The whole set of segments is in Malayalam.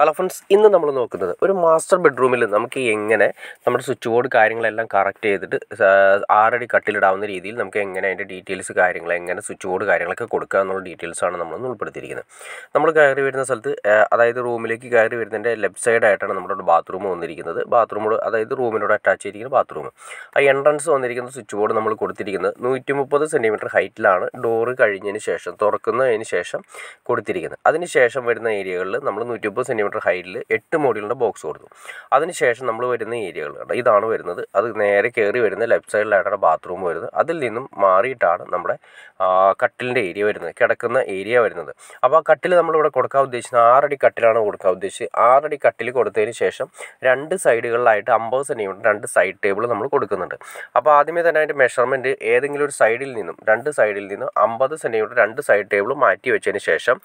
ഹലോ ഫ്രണ്ട്സ് ഇന്ന് നമ്മൾ നോക്കുന്നത് ഒരു മാസ്റ്റർ ബെഡ്റൂമിൽ നമുക്ക് എങ്ങനെ നമ്മുടെ സ്വിച്ച് ബോർഡ് കാര്യങ്ങളെല്ലാം കറക്റ്റ് ചെയ്തിട്ട് ആറടി കട്ടിലിടാവുന്ന രീതിയിൽ നമുക്ക് എങ്ങനെ അതിൻ്റെ ഡീറ്റെയിൽസ് കാര്യങ്ങൾ എങ്ങനെ സ്വിച്ച് ബോർഡ് കാര്യങ്ങളൊക്കെ കൊടുക്കുക എന്നുള്ള ഡീറ്റെയിൽസാണ് നമ്മളൊന്ന് ഉൾപ്പെടുത്തിയിരിക്കുന്നത് നമ്മൾ കയറി വരുന്ന സ്ഥലത്ത് അതായത് റൂമിലേക്ക് കയറി വരുന്നതിൻ്റെ ലെഫ്റ്റ് സൈഡായിട്ടാണ് നമ്മുടെ ബാത്റൂം വന്നിരിക്കുന്നത് ബാത്റൂമോട് അതായത് റൂമിനോട് അറ്റാച്ച് ചെയ്തിരിക്കുന്ന ബാത്റൂം ആ എൻട്രൻസ് വന്നിരിക്കുന്ന സ്വിച്ച് ബോർഡ് നമ്മൾ കൊടുത്തിരിക്കുന്നത് നൂറ്റി മുപ്പത് സെൻറ്റിമീറ്റർ ഹൈറ്റിലാണ് ഡോറ് കഴിഞ്ഞതിന് ശേഷം തുറക്കുന്നതിന് ശേഷം കൊടുത്തിരിക്കുന്നത് അതിന് ശേഷം വരുന്ന ഏരിയകളിൽ നമ്മൾ നൂറ്റി മുപ്പത് സെൻറ്റിമീറ്റർ സെൻറ്റിമീറ്റർ ഹൈറ്റിൽ എട്ട് മോഡ്യൂളിൻ്റെ ബോക്സ് കൊടുത്തു അതിനുശേഷം നമ്മൾ വരുന്ന ഏരിയകൾ കേട്ടോ ഇതാണ് വരുന്നത് അത് നേരെ കയറി വരുന്ന ലെഫ്റ്റ് സൈഡിലായിട്ടാണ് ബാത്റൂം വരുന്നത് അതിൽ നിന്നും മാറിയിട്ടാണ് നമ്മുടെ കട്ടിലിൻ്റെ ഏരിയ വരുന്നത് കിടക്കുന്ന ഏരിയ വരുന്നത് അപ്പോൾ ആ കട്ടിൽ നമ്മളിവിടെ കൊടുക്കാൻ ഉദ്ദേശിക്കുന്നത് ആറടി കട്ടിലാണ് കൊടുക്കാൻ ഉദ്ദേശിച്ചത് ആറടി കട്ടിൽ കൊടുത്തതിന് ശേഷം രണ്ട് സൈഡുകളിലായിട്ട് അമ്പത് സെൻറ്റിമീറ്റർ രണ്ട് സൈഡ് ടേബിൾ നമ്മൾ കൊടുക്കുന്നുണ്ട് അപ്പോൾ ആദ്യമേ തന്നെ അതിൻ്റെ മെഷർമെൻറ്റ് ഏതെങ്കിലും ഒരു സൈഡിൽ നിന്നും രണ്ട് സൈഡിൽ നിന്നും അമ്പത് സെൻറ്റിമീറ്റർ രണ്ട് സൈഡ് ടേബിൾ മാറ്റി വെച്ചതിന് ശേഷം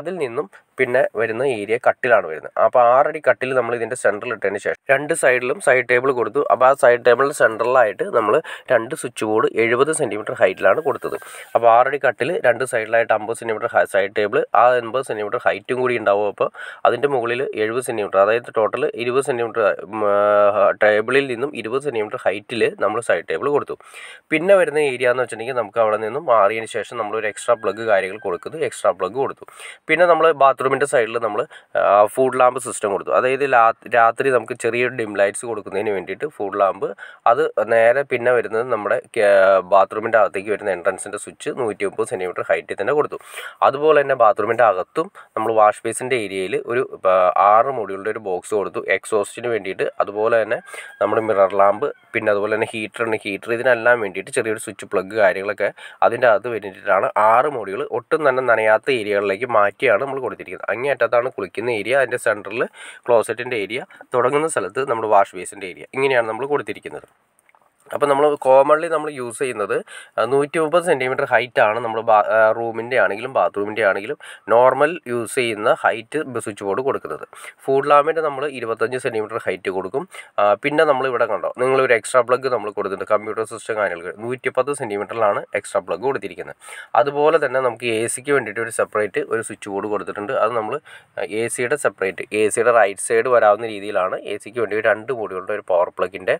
അതിൽ നിന്നും പിന്നെ വരുന്ന ഏരിയ കട്ടിലാണ് വരുന്നത് അപ്പോൾ ആറടി കട്ടിൽ നമ്മൾ ഇതിൻ്റെ സെൻറ്ററിൽ ഇട്ടതിന് ശേഷം രണ്ട് സൈഡിലും സൈഡ് ടേബിൾ കൊടുത്തു അപ്പോൾ ആ സൈഡ് ടേബിളിൻ്റെ സെൻറ്ററിലായിട്ട് നമ്മൾ രണ്ട് സ്വിച്ച് ബോർഡ് എഴുപത് സെൻറ്റിമീറ്റർ ഹൈറ്റിലാണ് കൊടുത്തത് അപ്പോൾ ആറടി കട്ടിൽ രണ്ട് സൈഡിലായിട്ട് അമ്പത് സെൻറ്റിമീറ്റർ സൈഡ് ടേബിൾ ആ എൺപത് സെൻറ്റിമീറ്റർ ഹൈറ്റും കൂടി ഉണ്ടാവും അപ്പോൾ അതിൻ്റെ മുകളിൽ എഴുപത് സെൻറ്റിമീറ്റർ അതായത് ടോട്ടൽ ഇരുപത് സെൻറ്റിമീറ്റർ ടേബിളിൽ നിന്നും ഇരുപത് സെൻറ്റിമീറ്റർ ഹൈറ്റിൽ നമ്മൾ സൈഡ് ടേബിൾ കൊടുത്തു പിന്നെ വരുന്ന ഏരിയ എന്ന് വെച്ചിട്ടുണ്ടെങ്കിൽ നമുക്ക് അവിടെ നിന്നും മാറിയതിന് ശേഷം നമ്മളൊരു എക്സ്ട്രാ പ്ലഗ് കാര്യങ്ങൾ കൊടുക്കുന്നത് എക്സ്ട്രാ പ്ലഗ് കൊടുത്തു പിന്നെ നമ്മൾ ബാത്റൂമിൻ്റെ സൈഡിൽ നമ്മൾ ഫുൾ ഫുഡ് ലാമ്പ് സിസ്റ്റം കൊടുത്തു അതായത് രാത്രി നമുക്ക് ചെറിയൊരു ഡിം ലൈറ്റ്സ് കൊടുക്കുന്നതിന് വേണ്ടിയിട്ട് ഫുഡ് ലാമ്പ് അത് നേരെ പിന്നെ വരുന്നത് നമ്മുടെ ബാത്റൂമിൻ്റെ അകത്തേക്ക് വരുന്ന എൻട്രൻസിൻ്റെ സ്വിച്ച് നൂറ്റി മുപ്പത് സെൻറ്റിമീറ്റർ ഹൈറ്റിൽ തന്നെ കൊടുത്തു അതുപോലെ തന്നെ ബാത്റൂമിൻ്റെ അകത്തും നമ്മൾ വാഷ് ബേസിൻ്റെ ഏരിയയിൽ ഒരു ആറ് മുടികളുടെ ഒരു ബോക്സ് കൊടുത്തു എക്സോസ്റ്റിന് വേണ്ടിയിട്ട് അതുപോലെ തന്നെ നമ്മുടെ മിറർ ലാമ്പ് പിന്നെ അതുപോലെ തന്നെ ഹീറ്റർ ഉണ്ട് ഹീറ്റർ ഇതിനെല്ലാം വേണ്ടിയിട്ട് ചെറിയൊരു സ്വിച്ച് പ്ലഗ് കാര്യങ്ങളൊക്കെ അതിൻ്റെ അകത്ത് വേണ്ടിയിട്ടാണ് ആറ് മോഡ്യൂൾ ഒട്ടും തന്നെ നനയാത്ത ഏരിയകളിലേക്ക് മാറ്റിയാണ് നമ്മൾ കൊടുത്തിരിക്കുന്നത് അങ്ങേയറ്റത്താണ് കുളിക്കുന്ന ഏരിയ അതിൻ്റെ സെൻറ്ററിൽ ക്ലോസറ്റിൻ്റെ ഏരിയ തുടങ്ങുന്ന സ്ഥലത്ത് നമ്മൾ വാഷ് ബേസിൻ്റെ ഏരിയ ഇങ്ങനെയാണ് നമ്മൾ കൊടുത്തിരിക്കുന്നത് അപ്പോൾ നമ്മൾ കോമൺലി നമ്മൾ യൂസ് ചെയ്യുന്നത് നൂറ്റി മുപ്പത് സെൻറ്റിമീറ്റർ ആണ് നമ്മൾ റൂമിൻ്റെ ആണെങ്കിലും ബാത്റൂമിൻ്റെ ആണെങ്കിലും നോർമൽ യൂസ് ചെയ്യുന്ന ഹൈറ്റ് സ്വിച്ച് ബോർഡ് കൊടുക്കുന്നത് ഫുഡ് ലാമ്പിൻ്റെ നമ്മൾ ഇരുപത്തഞ്ച് സെൻറ്റിമീറ്റർ ഹൈറ്റ് കൊടുക്കും പിന്നെ നമ്മൾ ഇവിടെ കണ്ടോ നിങ്ങൾ ഒരു എക്സ്ട്രാ പ്ലഗ് നമ്മൾ കൊടുത്തിട്ടുണ്ട് കമ്പ്യൂട്ടർ സിസ്റ്റം കാര്യങ്ങൾക്ക് നൂറ്റിപ്പത്ത് സെൻറ്റിമീറ്ററിലാണ് എക്സ്ട്രാ പ്ലഗ് കൊടുത്തിരിക്കുന്നത് അതുപോലെ തന്നെ നമുക്ക് എ സിക്ക് വേണ്ടിയിട്ട് ഒരു സെപ്പറേറ്റ് ഒരു സ്വിച്ച് ബോർഡ് കൊടുത്തിട്ടുണ്ട് അത് നമ്മൾ എ സിയുടെ സെപ്പറേറ്റ് എ സിയുടെ റൈറ്റ് സൈഡ് വരാവുന്ന രീതിയിലാണ് എ സിക്ക് വേണ്ടി രണ്ട് കൂടിയുള്ള ഒരു പവർ പ്ലഗിൻ്റെ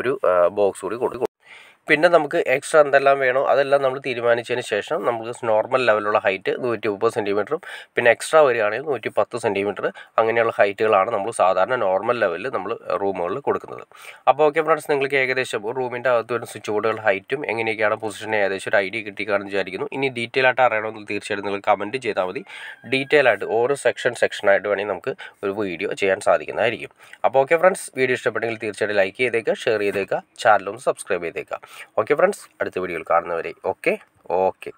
ഒരു ബോക്സ് rigor, rigor. പിന്നെ നമുക്ക് എക്സ്ട്രാ എന്തെല്ലാം വേണോ അതെല്ലാം നമ്മൾ തീരുമാനിച്ചതിന് ശേഷം നമുക്ക് നോർമൽ ലെവലുള്ള ഹൈറ്റ് നൂറ്റി മുപ്പത് സെൻറ്റിമീറ്ററും പിന്നെ എക്സ്ട്രാ വരികയാണെങ്കിൽ നൂറ്റി പത്ത് സെൻറ്റിമീറ്റർ അങ്ങനെയുള്ള ഹൈറ്റുകളാണ് നമ്മൾ സാധാരണ നോർമൽ ലെവലിൽ നമ്മൾ റൂമുകളിൽ കൊടുക്കുന്നത് അപ്പോൾ ഓക്കെ ഫ്രണ്ട്സ് നിങ്ങൾക്ക് ഏകദേശം റൂമിൻ്റെ അകത്ത് വരുന്ന സ്വിച്ച് ബോർഡുകളുടെ ഹൈറ്റും എങ്ങനെയൊക്കെയാണ് പൊസിഷൻ ഏകദേശം ഒരു ഐഡിയ കിട്ടിക്കാണെന്ന് വിചാരിക്കുന്നു ഇനി ഡീറ്റെയിൽ ആയിട്ട് അറിയണമെന്ന് തീർച്ചയായിട്ടും നിങ്ങൾ കമൻറ്റ് ചെയ്താൽ മതി ഡീറ്റെയിൽ ആയിട്ട് ഓരോ സെക്ഷൻ സെക്ഷനായിട്ട് വേണമെങ്കിൽ നമുക്ക് ഒരു വീഡിയോ ചെയ്യാൻ സാധിക്കുന്നതായിരിക്കും അപ്പോൾ ഓക്കെ ഫ്രണ്ട്സ് വീഡിയോ ഇഷ്ടപ്പെട്ടെങ്കിൽ തീർച്ചയായിട്ടും ലൈക്ക് ചെയ്തേക്കുക ഷെയർ ചെയ്തേക്കുക ചാനലും സബ്സ്ക്രൈബ് ചെയ്തേക്കുക ഓക്കെ ഫ്രണ്ട്സ് അടുത്ത വീഡിയോയിൽ കാണുന്നവരെ ഓക്കെ ഓക്കെ